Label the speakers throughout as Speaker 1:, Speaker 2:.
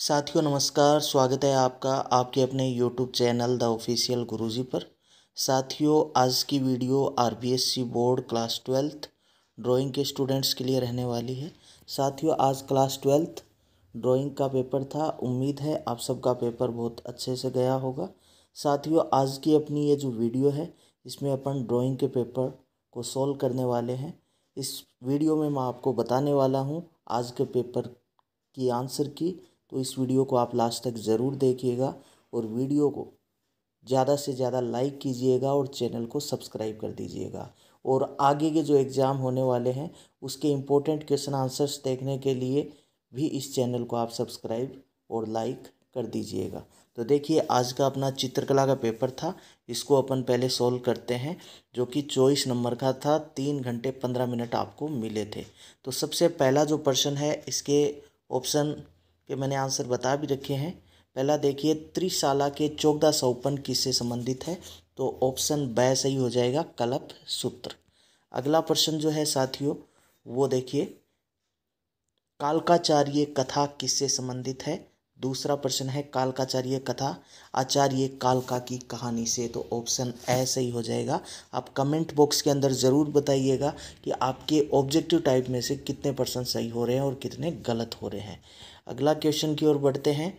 Speaker 1: साथियों नमस्कार स्वागत है आपका आपके अपने YouTube channel the official Guruji पर साथियों आज की video R board class twelfth drawing के स्टूडेंट्स के लिए रहने वाली है साथियों आज क्लास ट्वेल्थ ड्राइंग का पेपर था उम्मीद है आप सबका पेपर बहुत अच्छे से गया होगा साथियों आज की अपनी ये जो वीडियो है इसमें अपन ड्राइंग के पेपर को सॉल्व करने वाले हैं इस वीडियो में मैं आपको बताने वाला हूँ आज के पेपर की आंसर की तो इस वीडियो को आप लास्ट तक ज़रूर देखिएगा और वीडियो को ज़्यादा से ज़्यादा लाइक कीजिएगा और चैनल को सब्सक्राइब कर दीजिएगा और आगे के जो एग्ज़ाम होने वाले हैं उसके इम्पोर्टेंट क्वेश्चन आंसर्स देखने के लिए भी इस चैनल को आप सब्सक्राइब और लाइक कर दीजिएगा तो देखिए आज का अपना चित्रकला का पेपर था इसको अपन पहले सॉल्व करते हैं जो कि चौबीस नंबर का था तीन घंटे पंद्रह मिनट आपको मिले थे तो सबसे पहला जो प्रश्न है इसके ऑप्शन के मैंने आंसर बता भी रखे हैं पहला देखिए त्रिशाला के चौदह सौपन किससे संबंधित है तो ऑप्शन ब सही हो जाएगा कलप सूत्र अगला प्रश्न जो है साथियों वो देखिए कालकाचार्य कथा किससे संबंधित है दूसरा प्रश्न है कालकाचार्य कथा आचार्य कालका की कहानी से तो ऑप्शन ए सही हो जाएगा आप कमेंट बॉक्स के अंदर ज़रूर बताइएगा कि आपके ऑब्जेक्टिव टाइप में से कितने परसेंट सही हो रहे हैं और कितने गलत हो रहे हैं अगला क्वेश्चन की ओर बढ़ते हैं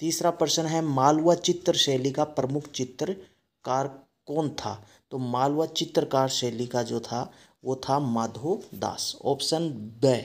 Speaker 1: तीसरा प्रश्न है मालवा चित्र शैली का प्रमुख चित्रकार कौन था तो मालवा चित्रकार शैली का जो था वो था माधो दास ऑप्शन ब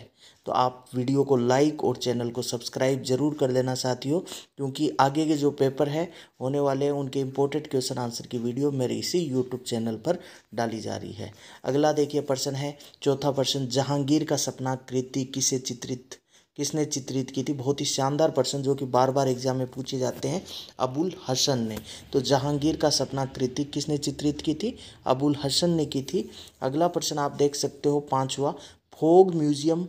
Speaker 1: तो आप वीडियो को लाइक और चैनल को सब्सक्राइब जरूर कर लेना साथियों क्योंकि आगे के जो पेपर है होने वाले हैं उनके इम्पोर्टेंट क्वेश्चन आंसर की वीडियो मेरे इसी यूट्यूब चैनल पर डाली जा रही है अगला देखिए प्रश्न है चौथा प्रश्न जहांगीर का सपना कृति किसे चित्रित किसने चित्रित की थी बहुत ही शानदार प्रश्न जो कि बार बार एग्जाम में पूछे जाते हैं अबुल हसन ने तो जहांगीर का सपना कृति किसने चित्रित की थी अबुल हसन ने की थी अगला प्रश्न आप देख सकते हो पाँचवा फोग म्यूजियम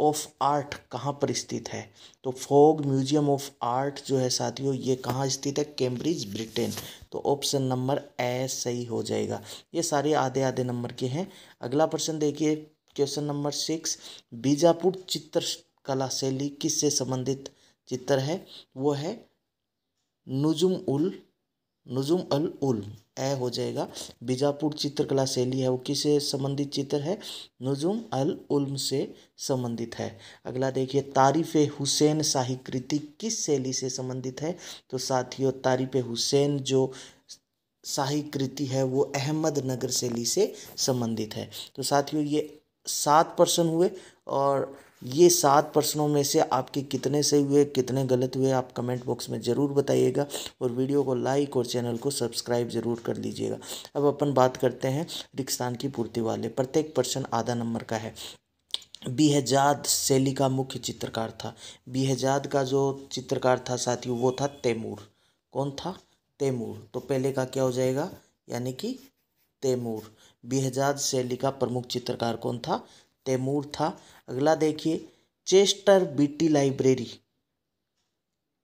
Speaker 1: ऑफ आर्ट कहाँ पर स्थित है तो फोग म्यूजियम ऑफ आर्ट जो है साथियों ये कहाँ स्थित है कैम्ब्रिज ब्रिटेन तो ऑप्शन नंबर ए सही हो जाएगा ये सारे आधे आधे नंबर के हैं अगला प्रश्न देखिए क्वेश्चन नंबर सिक्स बीजापुर चित्र कला शैली किससे संबंधित चित्र है वो है नुजुम उल नुजुम अल उल ए हो जाएगा बीजापुर चित्रकला शैली है वो किससे संबंधित चित्र है नुजुम अल उल्म से संबंधित है अगला देखिए तारीफ़ हुसैन शाही कृति किस शैली से संबंधित है तो साथियों तारीफ़ हुसैन जो शाही कृति है वो अहमदनगर शैली से संबंधित है तो साथियों ये सात प्रश्न हुए और ये सात प्रश्नों में से आपके कितने सही हुए कितने गलत हुए आप कमेंट बॉक्स में ज़रूर बताइएगा और वीडियो को लाइक और चैनल को सब्सक्राइब ज़रूर कर लीजिएगा अब अपन बात करते हैं रिक्स्तान की पूर्ति वाले प्रत्येक प्रश्न आधा नंबर का है बीहजाद शैली का मुख्य चित्रकार था बीहजाद का जो चित्रकार था साथियों वो था तैमूर कौन था तैमूर तो पहले का क्या हो जाएगा यानी कि तैमूर बेहजाद शैली का प्रमुख चित्रकार कौन था तैमूर था अगला देखिए चेस्टर बीटी लाइब्रेरी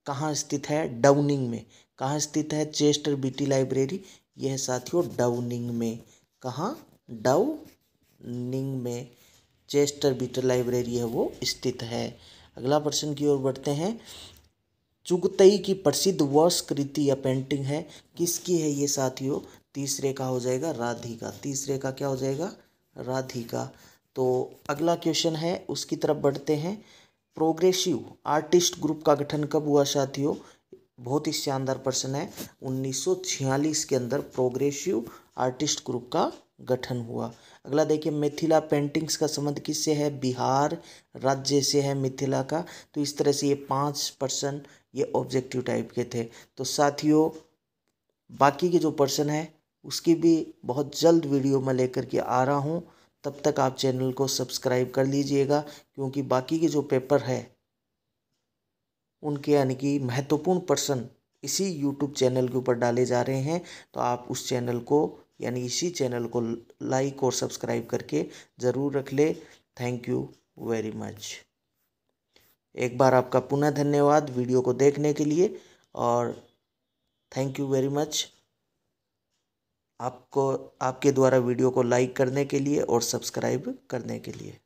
Speaker 1: कहाँ स्थित है डाउनिंग में कहाँ स्थित है चेस्टर बीटी लाइब्रेरी यह साथियों डाउनिंग में कहाँ डाउनिंग में चेस्टर बीटी लाइब्रेरी है वो स्थित है अगला प्रश्न की ओर बढ़ते हैं चुगतई की प्रसिद्ध वर्ष कृति या पेंटिंग है किसकी है ये साथियों तीसरे का हो जाएगा राधिका तीसरे का क्या हो जाएगा राधिका तो अगला क्वेश्चन है उसकी तरफ बढ़ते हैं प्रोग्रेसिव आर्टिस्ट ग्रुप का गठन कब हुआ साथियों बहुत ही शानदार प्रश्न है 1946 के अंदर प्रोग्रेसिव आर्टिस्ट ग्रुप का गठन हुआ अगला देखिए मिथिला पेंटिंग्स का संबंध किससे है बिहार राज्य से है मिथिला का तो इस तरह से ये पाँच पर्सन ये ऑब्जेक्टिव टाइप के थे तो साथियों बाकी के जो पर्सन है उसकी भी बहुत जल्द वीडियो मैं लेकर के आ रहा हूँ तब तक आप चैनल को सब्सक्राइब कर लीजिएगा क्योंकि बाकी के जो पेपर है उनके यानी कि महत्वपूर्ण पर्सन इसी यूट्यूब चैनल के ऊपर डाले जा रहे हैं तो आप उस चैनल को यानी इसी चैनल को लाइक और सब्सक्राइब करके ज़रूर रख ले थैंक यू वेरी मच एक बार आपका पुनः धन्यवाद वीडियो को देखने के लिए और थैंक यू वेरी मच आपको आपके द्वारा वीडियो को लाइक करने के लिए और सब्सक्राइब करने के लिए